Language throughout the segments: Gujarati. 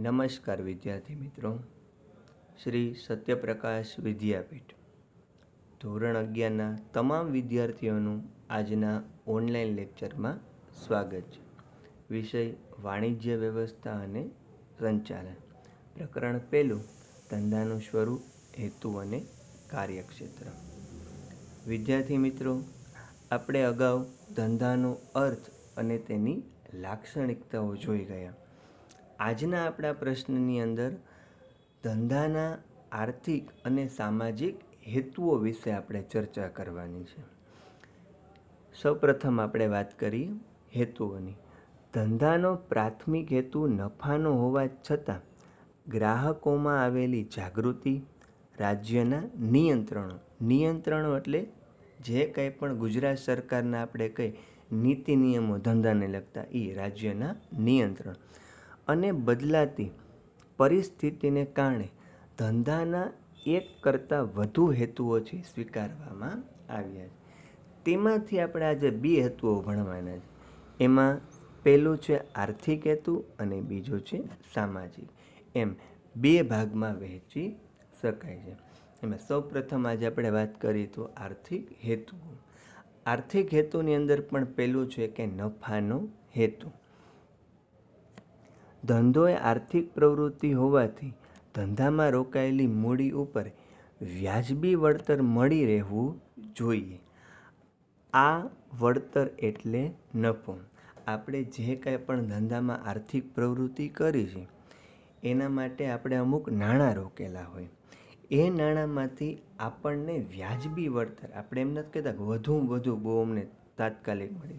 નમસ્કાર વિદ્યાર્થી મિત્રો શ્રી સત્યપ્રકાશ વિદ્યાપીઠ ધોરણ અગિયારના તમામ વિદ્યાર્થીઓનું આજના ઓનલાઈન લેક્ચરમાં સ્વાગત છે વિષય વાણિજ્ય વ્યવસ્થા અને સંચાલન પ્રકરણ પહેલું ધંધાનું સ્વરૂપ હેતુ અને કાર્યક્ષેત્ર વિદ્યાર્થી મિત્રો આપણે અગાઉ ધંધાનો અર્થ અને તેની લાક્ષણિકતાઓ જોઈ ગયા આજના આપણા પ્રશ્નની અંદર ધંધાના આર્થિક અને સામાજિક હેતુઓ વિશે આપણે ચર્ચા કરવાની છે સૌપ્રથમ આપણે વાત કરી હેતુઓની ધંધાનો પ્રાથમિક હેતુ નફાનો હોવા છતાં ગ્રાહકોમાં આવેલી જાગૃતિ રાજ્યના નિયંત્રણો નિયંત્રણો એટલે જે કંઈ પણ ગુજરાત સરકારના આપણે કંઈ નીતિ નિયમો ધંધાને લગતા એ રાજ્યના નિયંત્રણ અને બદલાતી પરિસ્થિતિને કારણે ધંધાના એક કરતાં વધુ હેતુઓ છે સ્વીકારવામાં આવ્યા છે તેમાંથી આપણે આજે બે હેતુઓ ભણવાના છે એમાં પહેલું છે આર્થિક હેતુ અને બીજો છે સામાજિક એમ બે ભાગમાં વહેંચી શકાય છે એમાં સૌ પ્રથમ આજે આપણે વાત કરીએ તો આર્થિક હેતુ આર્થિક હેતુની અંદર પણ પહેલું છે કે નફાનો હેતુ ધંધો એ આર્થિક પ્રવૃત્તિ હોવાથી ધંધામાં રોકાયેલી મૂડી ઉપર વ્યાજબી વળતર મળી રહેવું જોઈએ આ વળતર એટલે નફો આપણે જે કાંઈ પણ ધંધામાં આર્થિક પ્રવૃત્તિ કરી છે એના માટે આપણે અમુક નાણાં રોકેલા હોય એ નાણાંમાંથી આપણને વ્યાજબી વળતર આપણે એમ નથી કહેતા વધુ વધુ બહુ અમને તાત્કાલિક મળે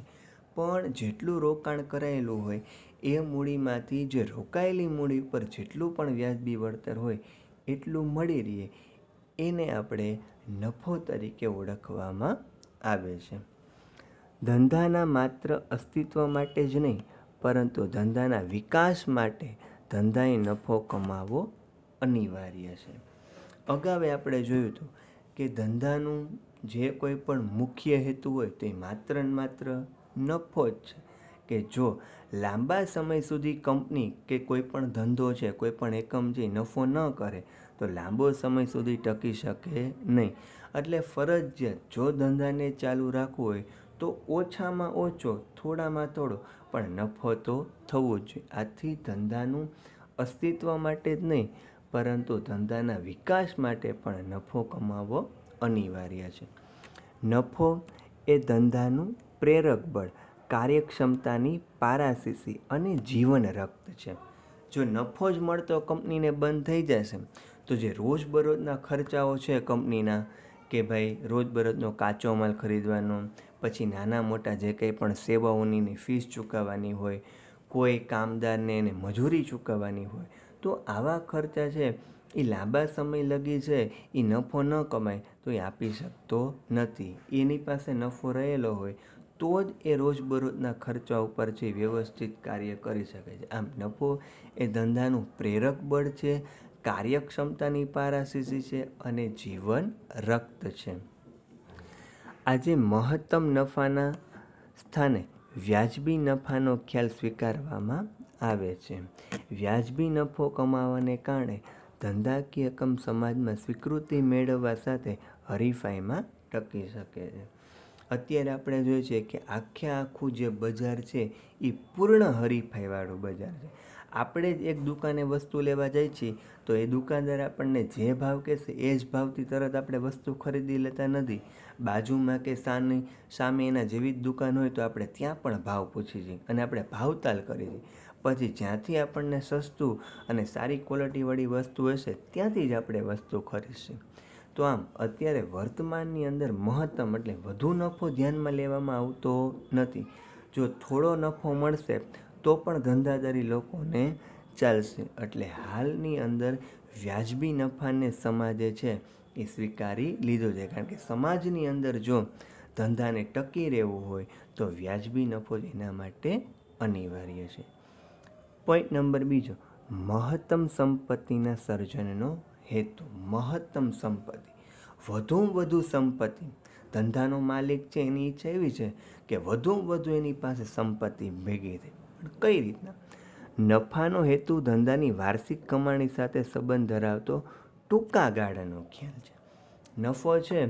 પણ જેટલું રોકાણ કરાયેલું હોય એ મૂડીમાંથી જે રોકાયેલી મૂડી ઉપર જેટલું પણ વ્યાજબી વળતર હોય એટલું મળી રહે એને આપણે નફો તરીકે ઓળખવામાં આવે છે ધંધાના માત્ર અસ્તિત્વ માટે જ નહીં પરંતુ ધંધાના વિકાસ માટે ધંધાએ નફો કમાવો અનિવાર્ય છે અગાઉ આપણે જોયું હતું કે ધંધાનું જે કોઈ પણ મુખ્ય હેતુ હોય તે માત્ર ને માત્ર નફો જ છે કે જો લાંબા સમય સુધી કંપની કે કોઈ પણ ધંધો છે કોઈપણ એકમ જે નફો ન કરે તો લાંબો સમય સુધી ટકી શકે નહીં એટલે ફરજિયાત જો ધંધાને ચાલુ રાખવું હોય તો ઓછામાં ઓછો થોડામાં થોડો પણ નફો તો થવો જ જોઈએ આથી ધંધાનું અસ્તિત્વ માટે જ નહીં પરંતુ ધંધાના વિકાસ માટે પણ નફો કમાવો અનિવાર્ય છે નફો એ ધંધાનું પ્રેરક બળ કાર્યક્ષમતાની પારાસીસી અને જીવન રક્ત છે જો નફો જ મળતો કંપનીને બંધ થઈ જશે તો જે રોજબરોજના ખર્ચાઓ છે કંપનીના કે ભાઈ રોજબરોજનો કાચો માલ ખરીદવાનો પછી નાના મોટા જે કંઈ પણ સેવાઓની ફીસ ચૂકવવાની હોય કોઈ કામદારને એને મજૂરી ચૂકવવાની હોય તો આવા ખર્ચા છે એ લાંબા સમય લગી છે એ નફો ન કમાય તો એ આપી શકતો નથી એની પાસે નફો રહેલો હોય તો જ એ રોજબરોજના ખર્ચા ઉપર જે વ્યવસ્થિત કાર્ય કરી શકે છે આમ નફો એ ધંધાનું પ્રેરક બળ છે કાર્યક્ષમતાની પારાશીસી છે અને જીવન રક્ત છે આજે મહત્તમ નફાના સ્થાને વ્યાજબી નફાનો ખ્યાલ સ્વીકારવામાં આવે છે વ્યાજબી નફો કમાવાને કારણે ધંધાકીય કમ સમાજમાં સ્વીકૃતિ મેળવવા સાથે હરીફાઈમાં ટકી શકે છે અત્યારે આપણે જોઈએ છીએ કે આખે આખું જે બજાર છે એ પૂર્ણ હરીફાઈવાળું બજાર છે આપણે જ એક દુકાને વસ્તુ લેવા જઈએ છીએ તો એ દુકાનદાર આપણને જે ભાવ કહેશે એ જ ભાવથી તરત આપણે વસ્તુ ખરીદી લેતા નથી બાજુમાં કે સાની સામે એના જેવી જ દુકાન હોય તો આપણે ત્યાં પણ ભાવ પૂછી છીએ અને આપણે ભાવતાલ કરીએ છીએ પછી જ્યાંથી આપણને સસ્તું અને સારી ક્વોલિટીવાળી વસ્તુ હશે ત્યાંથી જ આપણે વસ્તુ ખરીદશું તો આમ અત્યારે વર્તમાનની અંદર મહત્તમ એટલે વધુ નફો ધ્યાનમાં લેવામાં આવતો નથી જો થોડો નફો મળશે તો પણ ધંધાદારી લોકોને ચાલશે એટલે હાલની અંદર વ્યાજબી નફાને સમાજે છે એ સ્વીકારી લીધો છે કારણ કે સમાજની અંદર જો ધંધાને ટકી રહેવું હોય તો વ્યાજબી નફો એના માટે અનિવાર્ય છે પોઈન્ટ નંબર બીજો મહત્તમ સંપત્તિના સર્જનનો હેતુ મહત્તમ સંપત્તિ વધુ વધુ સંપત્તિ ધંધાનો માલિક છે એની ઈચ્છા એવી છે કે વધુ વધુ એની પાસે સંપત્તિ ભેગી થાય પણ કઈ રીતના નફાનો હેતુ ધંધાની વાર્ષિક કમાણી સાથે સંબંધ ધરાવતો ટૂંકા ગાળાનો ખ્યાલ છે નફો છે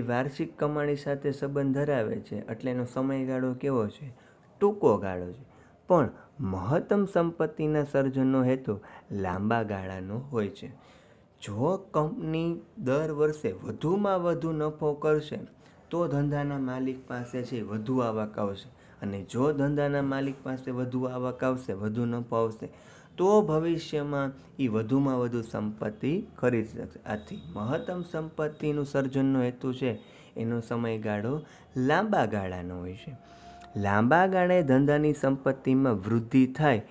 એ વાર્ષિક કમાણી સાથે સંબંધ ધરાવે છે એટલે એનો સમયગાળો કેવો છે ટૂંકો ગાળો છે પણ મહત્તમ સંપત્તિના સર્જનનો હેતુ લાંબા ગાળાનો હોય છે જો કંપની દર વર્ષે વધુમાં વધુ નફો કરશે તો ધંધાના માલિક પાસે પાસેથી વધુ આવક આવશે અને જો ધંધાના માલિક પાસે વધુ આવક આવશે વધુ નફો આવશે તો ભવિષ્યમાં એ વધુમાં વધુ સંપત્તિ ખરીદી શકશે આથી મહત્તમ સંપત્તિનું સર્જનનો હેતુ છે એનો સમયગાળો લાંબા ગાળાનો હોય છે લાંબા ગાળે ધંધાની સંપત્તિમાં વૃદ્ધિ થાય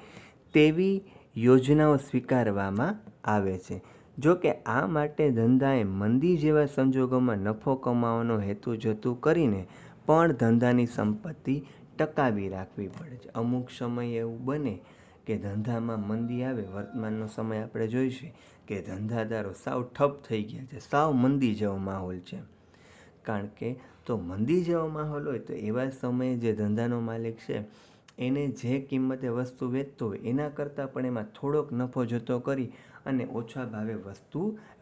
તેવી યોજનાઓ સ્વીકારવામાં આવે છે જો કે આ માટે ધંધાએ મંદી જેવા સંજોગોમાં નફો કમાવાનો હેતુ જતું કરીને પણ ધંધાની સંપત્તિ ટકાવી રાખવી પડે છે અમુક સમયે એવું બને કે ધંધામાં મંદી આવે વર્તમાનનો સમય આપણે જોઈશે કે ધંધાદારો સાવ ઠપ થઈ ગયા છે સાવ મંદી જેવો માહોલ છે કારણ કે તો મંદી જેવો માહોલ હોય તો એવા સમયે જે ધંધાનો માલિક છે એને જે કિંમતે વસ્તુ વેચતો હોય એના કરતાં પણ એમાં થોડોક નફો જતો કરી અને ઓછા ભાવે વસ્તુ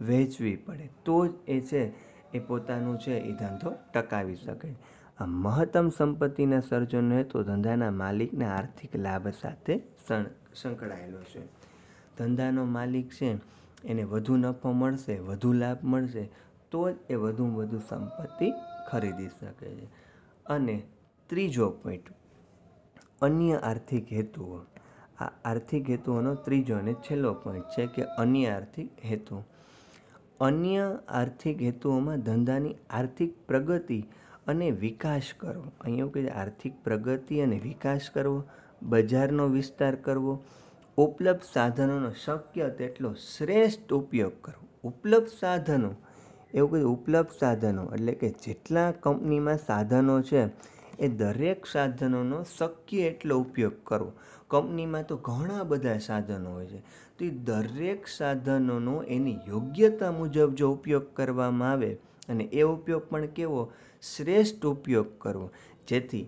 વહેંચવી પડે તો જ એ છે એ પોતાનું છે એ ધંધો ટકાવી શકે આ મહત્તમ સંપત્તિના સર્જન હેતુ ધંધાના માલિકને આર્થિક લાભ સાથે સંકળાયેલો છે ધંધાનો માલિક છે એને વધુ નફો મળશે વધુ લાભ મળશે તો જ એ વધુમાં વધુ સંપત્તિ ખરીદી શકે છે અને ત્રીજો પોઈન્ટ અન્ય આર્થિક હેતુઓ આ આર્થિક હેતુઓનો ત્રીજો અને છેલ્લો પોઈન્ટ છે કે અન્ય આર્થિક હેતુ અન્ય આર્થિક હેતુઓમાં ધંધાની આર્થિક પ્રગતિ અને વિકાસ કરવો અહીંયા કે આર્થિક પ્રગતિ અને વિકાસ કરવો બજારનો વિસ્તાર કરવો ઉપલબ્ધ સાધનોનો શક્ય તેટલો શ્રેષ્ઠ ઉપયોગ કરવો ઉપલબ્ધ સાધનો એવું કહે ઉપલબ્ધ સાધનો એટલે કે જેટલા કંપનીમાં સાધનો છે એ દરેક સાધનોનો શક્ય એટલો ઉપયોગ કરવો કંપનીમાં તો ઘણા બધા સાધનો હોય છે તો એ દરેક સાધનોનો એની યોગ્યતા મુજબ જો ઉપયોગ કરવામાં આવે અને એ ઉપયોગ પણ કેવો શ્રેષ્ઠ ઉપયોગ કરવો જેથી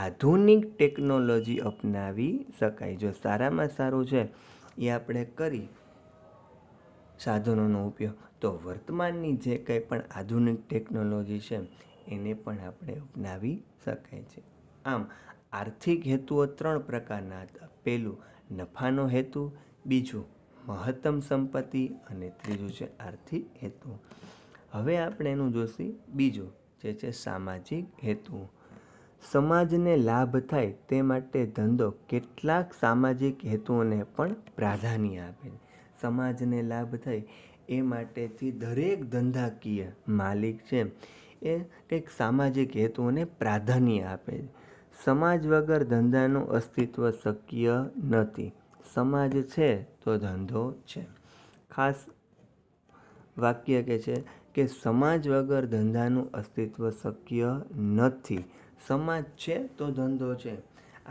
આધુનિક ટેકનોલોજી અપનાવી શકાય જો સારામાં સારું છે એ આપણે કરી સાધનોનો ઉપયોગ તો વર્તમાનની જે કંઈ પણ આધુનિક ટેકનોલોજી છે એને પણ આપણે અપનાવી શકાય છે આમ આર્થિક હેતુઓ ત્રણ પ્રકારના હતા પહેલું નફાનો હેતુ બીજું મહત્તમ સંપત્તિ અને ત્રીજું છે આર્થિક હેતુ હવે આપણે એનું જોશી બીજું જે છે સામાજિક હેતુ સમાજને લાભ થાય તે માટે ધંધો કેટલાક સામાજિક હેતુઓને પણ પ્રાધાન્ય આપે છે સમાજને લાભ થાય એ માટેથી દરેક ધંધાકીય માલિક છે એ કંઈક સામાજિક હેતુઓને પ્રાધાન્ય આપે છે સમાજ વગર ધંધાનું અસ્તિત્વ શક્ય નથી સમાજ છે તો ધંધો છે ખાસ વાક્ય કે છે કે સમાજ વગર ધંધાનું અસ્તિત્વ શક્ય નથી સમાજ છે તો ધંધો છે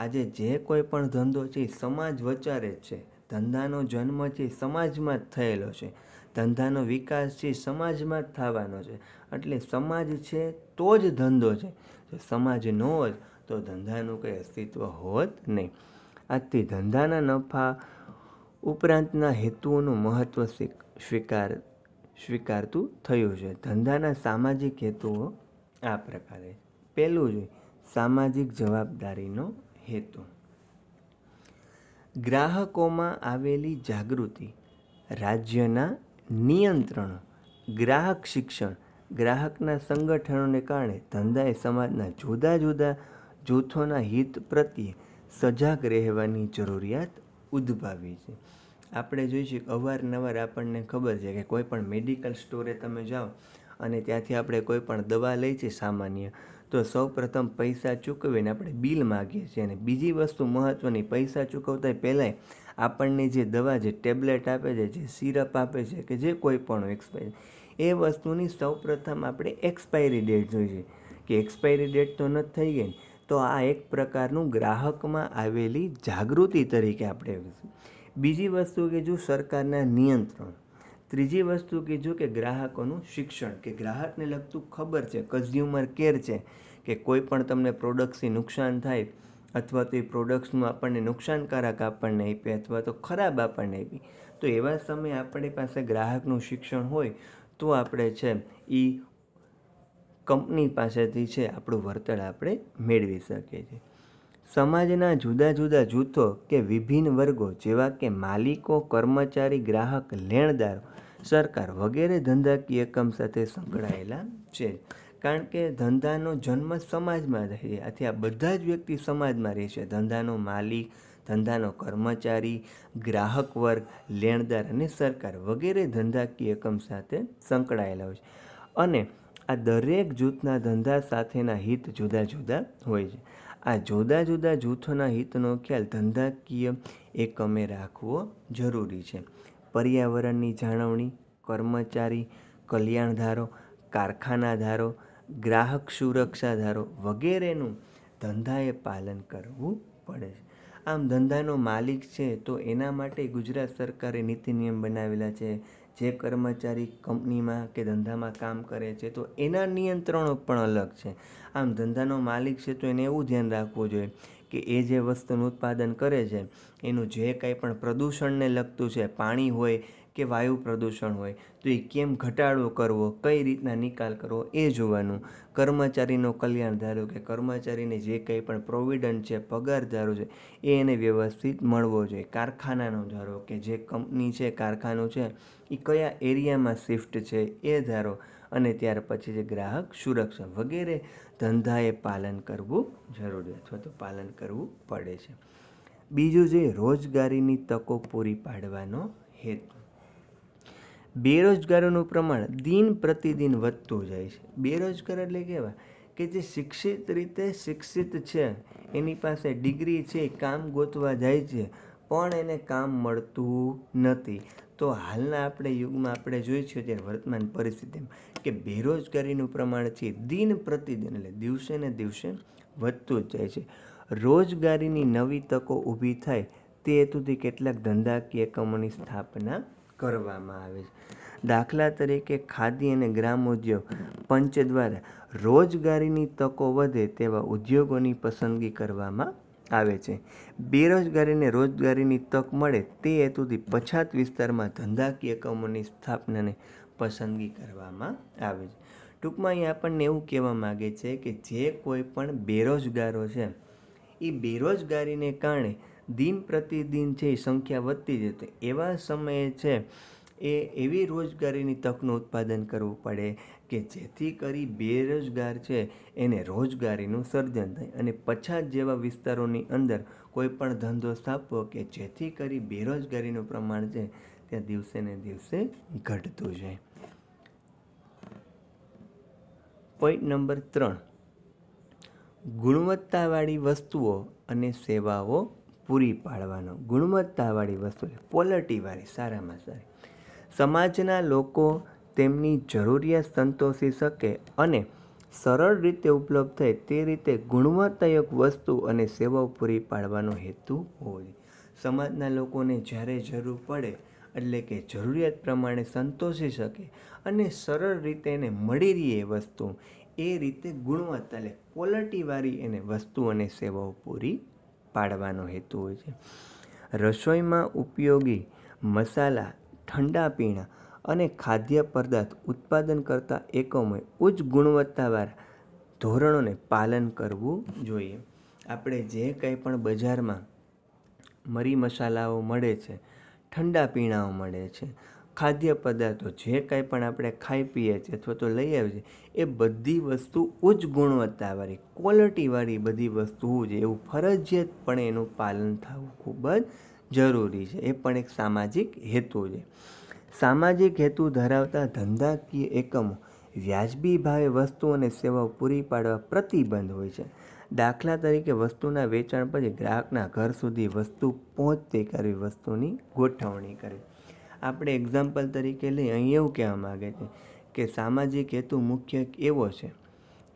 આજે જે કોઈ પણ ધંધો છે સમાજ વચારે છે ધંધાનો જન્મ છે સમાજમાં જ થયેલો છે ધંધાનો વિકાસ છે સમાજમાં જ થવાનો છે એટલે સમાજ છે તો જ ધંધો છે સમાજ ન હોય તો ધંધાનું કંઈ અસ્તિત્વ હોત નહીં આથી ધંધાના નફા ઉપરાંતના હેતુઓનું મહત્ત્વ સ્વીકાર સ્વીકારતું થયું છે ધંધાના સામાજિક હેતુઓ આ પ્રકારે પહેલું છે સામાજિક જવાબદારીનો હેતુ ગ્રાહકોમાં આવેલી જાગૃતિ રાજ્યના નિયંત્રણો ગ્રાહક શિક્ષણ ગ્રાહકના સંગઠનોને કારણે ધંધાએ સમાજના જુદા જુદા જૂથોના હિત પ્રત્યે સજાગ રહેવાની જરૂરિયાત ઉદ્ભવી છે આપણે જોઈશું કે અવારનવાર આપણને ખબર છે કે કોઈપણ મેડિકલ સ્ટોરે તમે જાઓ અને ત્યાંથી આપણે કોઈ પણ દવા લઈ છે સામાન્ય તો સૌ પ્રથમ પૈસા ચૂકવીને આપણે બિલ માગીએ છીએ અને બીજી વસ્તુ મહત્ત્વની પૈસા ચૂકવતા પહેલાંય આપણને જે દવા જે ટેબ્લેટ આપે છે જે સિરપ આપે છે કે જે કોઈ પણ એક્સપાયરી એ વસ્તુની સૌ પ્રથમ આપણે એક્સપાયરી ડેટ જોઈએ કે એક્સપાયરી ડેટ તો નથી થઈ ગઈ તો આ એક પ્રકારનું ગ્રાહકમાં આવેલી જાગૃતિ તરીકે આપણે બીજી વસ્તુ કે જો સરકારના નિયંત્રણ ત્રીજી વસ્તુ કે જો કે ગ્રાહકોનું શિક્ષણ કે ગ્રાહકને લગતું ખબર છે કન્ઝ્યુમર કેર છે કે કોઈ પણ તમને પ્રોડક્ટ્સથી નુકસાન થાય અથવા તો એ પ્રોડક્ટ્સનું આપણને નુકસાનકારક આપણને આપી અથવા તો ખરાબ આપણને આપી તો એવા સમયે આપણી પાસે ગ્રાહકનું શિક્ષણ હોય તો આપણે છે એ કંપની પાસેથી છે આપણું વળતર આપણે મેળવી શકીએ છીએ સમાજના જુદા જુદા જૂથો કે વિભિન્ન વર્ગો જેવા કે માલિકો કર્મચારી ગ્રાહક લેણદાર સરકાર વગેરે ધંધાકીય એકમ સાથે સંકળાયેલા છે કારણ કે ધંધાનો જન્મ સમાજમાં રહે છે આથી આ બધા જ વ્યક્તિ સમાજમાં રહે છે ધંધાનો માલિક ધંધાનો કર્મચારી ગ્રાહક વર્ગ લેણદાર અને સરકાર વગેરે ધંધાકીય એકમ સાથે સંકળાયેલા હોય છે અને આ દરેક જૂથના ધંધા સાથેના હિત જુદા જુદા હોય છે આ જુદા જુદા જૂથોના હિતનો ખ્યાલ ધંધાકીય એકમે રાખવો જરૂરી છે પર્યાવરણની જાળવણી કર્મચારી કલ્યાણધારો કારખાનાધારો ગ્રાહક સુરક્ષાધારો વગેરેનું ધંધાએ પાલન કરવું પડે છે આમ ધંધાનો માલિક છે તો એના માટે ગુજરાત સરકારે નીતિ નિયમ બનાવેલા છે જે કર્મચારી કંપનીમાં કે ધંધામાં કામ કરે છે તો એના નિયંત્રણો પણ અલગ છે આમ ધંધાનો માલિક છે તો એને એવું ધ્યાન રાખવું જોઈએ કે એ જે વસ્તુનું ઉત્પાદન કરે છે એનું જે કંઈ પણ પ્રદૂષણને લગતું છે પાણી હોય કે વાયુ પ્રદૂષણ હોય તો એ કેમ ઘટાડો કરવો કઈ રીતના નિકાલ કરવો એ જોવાનું કર્મચારીનો કલ્યાણ ધારો કે કર્મચારીને જે કંઈ પણ પ્રોવિડન્ટ છે પગાર ધારો છે એ એને વ્યવસ્થિત મળવો જોઈએ કારખાનાનો ધારો કે જે કંપની છે કારખાનું છે એ કયા એરિયામાં શિફ્ટ છે એ ધારો અને ત્યાર પછી જે ગ્રાહક સુરક્ષા વગેરે ધંધાએ પાલન કરવું જરૂરી અથવા તો પાલન કરવું પડે છે બીજું જે રોજગારીની તકો પૂરી પાડવાનો હેતુ બેરોજગારોનું પ્રમાણ દિન પ્રતિદિન વધતું જાય છે બેરોજગાર એટલે કેવા કે જે શિક્ષિત રીતે શિક્ષિત છે એની પાસે ડિગ્રી છે કામ ગોતવા જાય છે પણ એને કામ મળતું નથી તો હાલના આપણે યુગમાં આપણે જોઈએ છીએ અત્યારે વર્તમાન પરિસ્થિતિમાં કે બેરોજગારીનું પ્રમાણ છે દિન પ્રતિદિન એટલે દિવસે ને દિવસે વધતું જ જાય છે રોજગારીની નવી તકો ઊભી થાય તે હેતુથી કેટલાક ધંધાકીય એકમોની સ્થાપના કરવામાં આવે છે દાખલા તરીકે ખાદી અને ગ્રામોદ્યોગ પંચ દ્વારા રોજગારીની તકો વધે તેવા ઉદ્યોગોની પસંદગી કરવામાં આવે છે બેરોજગારીને રોજગારીની તક મળે તે હેતુથી પછાત વિસ્તારમાં ધંધાકીય એકમોની સ્થાપનાને પસંદગી કરવામાં આવે છે ટૂંકમાં અહીં આપણને એવું કહેવા માગે છે કે જે કોઈ પણ બેરોજગારો છે એ બેરોજગારીને કારણે દિન પ્રતિદિન છે એ સંખ્યા વધતી જતી એવા સમયે છે એ એવી રોજગારીની તકનું ઉત્પાદન કરવું પડે કે જેથી કરી બેરોજગાર છે એને રોજગારીનું સર્જન થાય અને પછાત જેવા વિસ્તારોની અંદર કોઈ પણ ધંધો સ્થાપવો કે જેથી કરી બેરોજગારીનું પ્રમાણ છે ત્યાં દિવસે ને દિવસે ઘટતું છે પોઈન્ટ નંબર ત્રણ ગુણવત્તાવાળી વસ્તુઓ અને સેવાઓ પૂરી પાડવાનો ગુણવત્તાવાળી વસ્તુ ક્વોલિટીવાળી સારામાં સારી સમાજના લોકો તેમની જરૂરિયાત સંતોષી શકે અને સરળ રીતે ઉપલબ્ધ થાય તે રીતે ગુણવત્તાયુક્ત વસ્તુ અને સેવાઓ પૂરી પાડવાનો હેતુ હોય સમાજના લોકોને જ્યારે જરૂર પડે એટલે કે જરૂરિયાત પ્રમાણે સંતોષી શકે અને સરળ રીતે એને મળી રહી એ વસ્તુ એ રીતે ગુણવત્તા એટલે ક્વોલિટીવાળી એને વસ્તુ અને સેવાઓ પૂરી પાડવાનો હેતુ હોય છે રસોઈમાં ઉપયોગી મસાલા ઠંડા પીણા અને ખાદ્ય પદાર્થ ઉત્પાદન કરતા એકમોએ ઉચ્ચ ગુણવત્તાવાળા ધોરણોને પાલન કરવું જોઈએ આપણે જે કંઈ પણ બજારમાં મરી મસાલાઓ મળે છે ઠંડા પીણાઓ મળે છે ખાદ્ય પદાર્થો જે કંઈ પણ આપણે ખાઈ પીએ છીએ અથવા તો લઈ આવીએ છીએ એ બધી વસ્તુ ઉચ્ચ ગુણવત્તાવાળી ક્વોલિટીવાળી બધી વસ્તુ હોવું એવું ફરજિયાતપણે એનું પાલન થવું ખૂબ જ જરૂરી છે એ પણ એક સામાજિક હેતુ છે સામાજિક હેતુ ધરાવતા ધંધાકીય એકમો વ્યાજબી ભાવે વસ્તુ અને સેવાઓ પૂરી પાડવા પ્રતિબંધ હોય છે દાખલા તરીકે વસ્તુના વેચાણ પછી ગ્રાહકના ઘર સુધી વસ્તુ પહોંચતી કરવી વસ્તુની ગોઠવણી કરવી આપણે એક્ઝામ્પલ તરીકે લઈ અહીં એવું કહેવા માગે છે કે સામાજિક હેતુ મુખ્ય એવો છે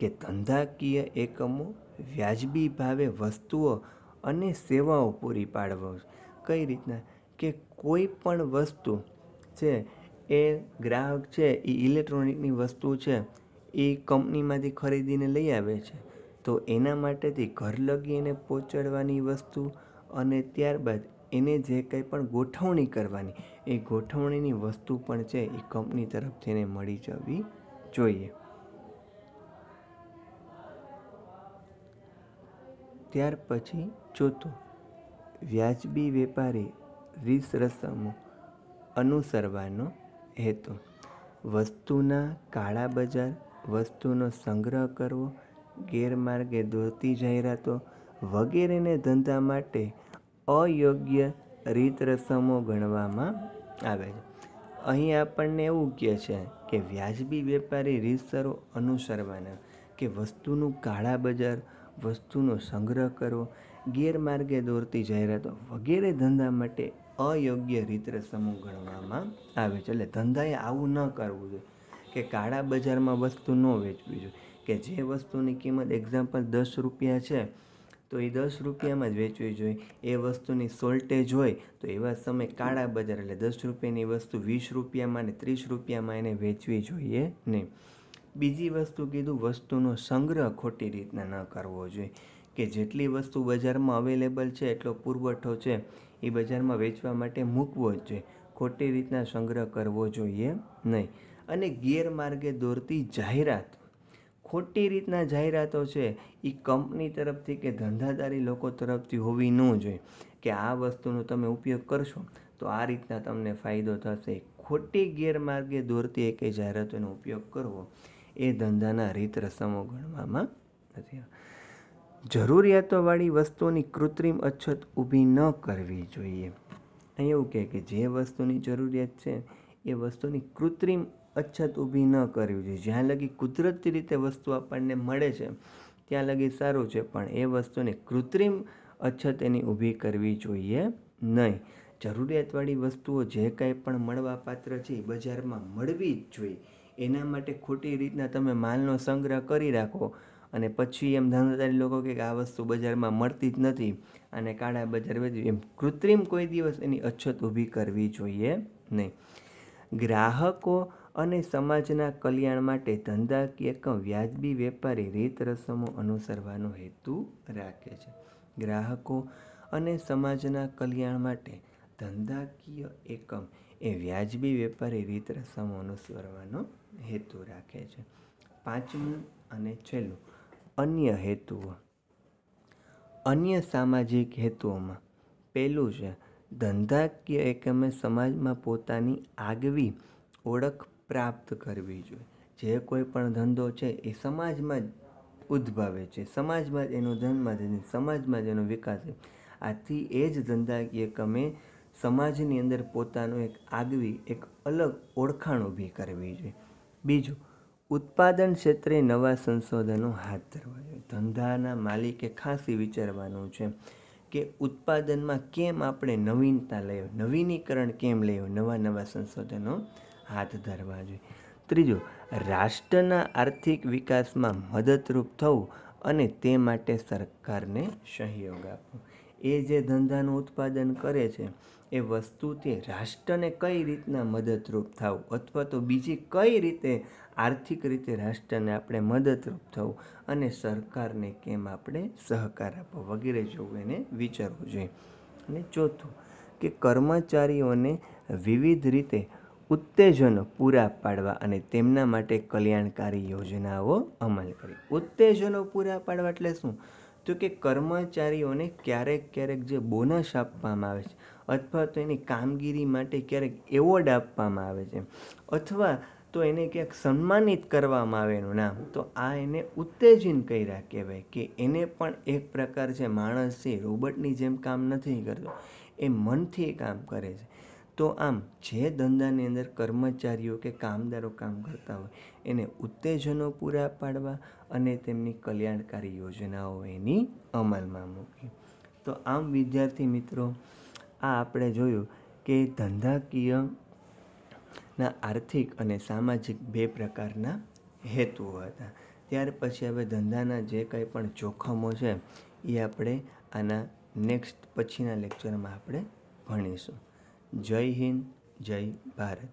કે ધંધાકીય એકમો વ્યાજબી ભાવે વસ્તુઓ અને સેવાઓ પૂરી પાડવો કઈ રીતના કે કોઈ પણ વસ્તુ છે એ ગ્રાહક છે એ ઇલેક્ટ્રોનિકની વસ્તુ છે એ કંપનીમાંથી ખરીદીને લઈ આવે છે તો એના માટેથી ઘર લગી એને પહોંચાડવાની વસ્તુ અને ત્યારબાદ એને જે કંઈ પણ ગોઠવણી કરવાની એ ગોઠવણીની વસ્તુ પણ છે એ કંપની તરફથી એને મળી જવી જોઈએ ત્યાર પછી ચોથું વ્યાજબી વેપારી રીસ રસમો અનુસરવાનો હેતુ વસ્તુના કાળા બજાર વસ્તુનો સંગ્રહ કરવો ગેરમાર્ગે દોરતી જાહેરાતો વગેરેને ધંધા માટે અયોગ્ય રીત રસમો ગણવામાં આવે છે અહીં આપણને એવું કહે છે કે વ્યાજબી વેપારી રીતસરો અનુસરવાના કે વસ્તુનું કાળા બજાર વસ્તુનો સંગ્રહ કરવો ગેરમાર્ગે દોરતી જાહેરાતો વગેરે ધંધા માટે અયોગ્ય રીત રસમો ગણવામાં આવે છે એટલે ધંધાએ આવું ન કરવું જોઈએ કે કાળા બજારમાં વસ્તુ ન વેચવી જોઈએ કે જે વસ્તુની કિંમત એક્ઝામ્પલ દસ રૂપિયા છે તો એ દસ રૂપિયામાં જ વેચવી જોઈએ એ વસ્તુની સોલ્ટેજ હોય તો એવા સમય કાળા બજાર એટલે દસ રૂપિયાની વસ્તુ વીસ રૂપિયામાં ને ત્રીસ રૂપિયામાં એને વેચવી જોઈએ નહીં બીજી વસ્તુ કીધું વસ્તુનો સંગ્રહ ખોટી રીતના ન કરવો જોઈએ કે જેટલી વસ્તુ બજારમાં અવેલેબલ છે એટલો પુરવઠો છે એ બજારમાં વેચવા માટે મૂકવો જ જોઈએ ખોટી રીતના સંગ્રહ કરવો જોઈએ નહીં અને ગેરમાર્ગે દોરતી જાહેરાત ખોટી રીતના જાહેરાતો છે એ કંપની તરફથી કે ધંધાદારી લોકો તરફથી હોવી ન જોઈએ કે આ વસ્તુનો તમે ઉપયોગ કરશો તો આ રીતના તમને ફાયદો થશે ખોટી ગેરમાર્ગે દોરતી એકે જાહેરાતોનો ઉપયોગ કરવો એ ધંધાના રીત રસમો ગણવામાં નથી જરૂરિયાતોવાળી વસ્તુની કૃત્રિમ અછત ઊભી ન કરવી જોઈએ એવું કહે કે જે વસ્તુની જરૂરિયાત છે એ વસ્તુની કૃત્રિમ અછત ઊભી ન કરવી જોઈએ જ્યાં લગી કુદરતી રીતે વસ્તુ આપણને મળે છે ત્યાં લગી સારું છે પણ એ વસ્તુને કૃત્રિમ અછત એની ઊભી કરવી જોઈએ નહીં જરૂરિયાતવાળી વસ્તુઓ જે કાંઈ પણ મળવા પાત્ર છે એ બજારમાં મળવી જ જોઈએ એના માટે ખોટી રીતના તમે માલનો સંગ્રહ કરી રાખો અને પછી એમ ધંધાદારી લોકો કે આ વસ્તુ બજારમાં મળતી જ નથી અને કાળા બજાર વેચવી એમ કૃત્રિમ કોઈ દિવસ એની અછત ઊભી કરવી જોઈએ નહીં ગ્રાહકો અને સમાજના કલ્યાણ માટે ધંધાકીય એકમ વ્યાજબી વેપારી રીત રસમો અનુસરવાનો હેતુ રાખે છે ગ્રાહકો અને સમાજના કલ્યાણ માટે ધંધાકીય એકમ એ વ્યાજબી વેપારી રીત રસમો અનુસરવાનો હેતુ રાખે છે પાંચમું અને છેલ્લું અન્ય હેતુઓ અન્ય સામાજિક હેતુઓમાં પહેલું છે ધંધાકીય એકમે સમાજમાં પોતાની આગવી ઓળખ પ્રાપ્ત કરવી જોઈએ જે કોઈ પણ ધંધો છે એ સમાજમાં જ ઉદ્ભવે છે સમાજમાં જ એનો જન્મ છે સમાજમાં જ એનો વિકાસ છે આથી એ જ ધંધાકીય કમે સમાજની અંદર પોતાનું એક આગવી એક અલગ ઓળખાણ ઊભી કરવી જોઈએ બીજું ઉત્પાદન ક્ષેત્રે નવા સંશોધનો હાથ ધરવા જોઈએ ધંધાના માલિકે ખાસ વિચારવાનું છે કે ઉત્પાદનમાં કેમ આપણે નવીનતા લઈએ નવીનીકરણ કેમ લઈએ નવા નવા સંશોધનો હાથ ધરવા જોઈએ ત્રીજો રાષ્ટ્રના આર્થિક વિકાસમાં મદદરૂપ થવું અને તે માટે સરકારને સહયોગ આપવો એ જે ધંધાનું ઉત્પાદન કરે છે એ વસ્તુ તે રાષ્ટ્રને કઈ રીતના મદદરૂપ થવું અથવા તો બીજી કઈ રીતે આર્થિક રીતે રાષ્ટ્રને આપણે મદદરૂપ થવું અને સરકારને કેમ આપણે સહકાર આપવો વગેરે જોવું એને વિચારવું જોઈએ અને ચોથું કે કર્મચારીઓને વિવિધ રીતે ઉત્તેજનો પૂરા પાડવા અને તેમના માટે કલ્યાણકારી યોજનાઓ અમલ કરી ઉત્તેજનો પૂરા પાડવા એટલે શું તો કે કર્મચારીઓને ક્યારેક ક્યારેક જે બોનસ આપવામાં આવે છે અથવા તો એની કામગીરી માટે ક્યારેક એવોર્ડ આપવામાં આવે છે અથવા તો એને ક્યાંક સન્માનિત કરવામાં આવે એનું નામ તો આ એને ઉત્તેજન કર્યા કહેવાય કે એને પણ એક પ્રકાર છે માણસ છે રોબોટની જેમ કામ નથી કરતો એ મનથી કામ કરે છે તો આમ જે ધંધાની અંદર કર્મચારીઓ કે કામદારો કામ કરતા હોય એને ઉત્તેજનો પૂરા પાડવા અને તેમની કલ્યાણકારી યોજનાઓ એની અમલમાં મૂકી તો આમ વિદ્યાર્થી મિત્રો આ આપણે જોયું કે ધંધાકીય ના આર્થિક અને સામાજિક બે પ્રકારના હેતુઓ હતા ત્યાર પછી હવે ધંધાના જે કંઈ પણ જોખમો છે એ આપણે આના નેક્સ્ટ પછીના લેક્ચરમાં આપણે ભણીશું જય હિન્દ જય ભારત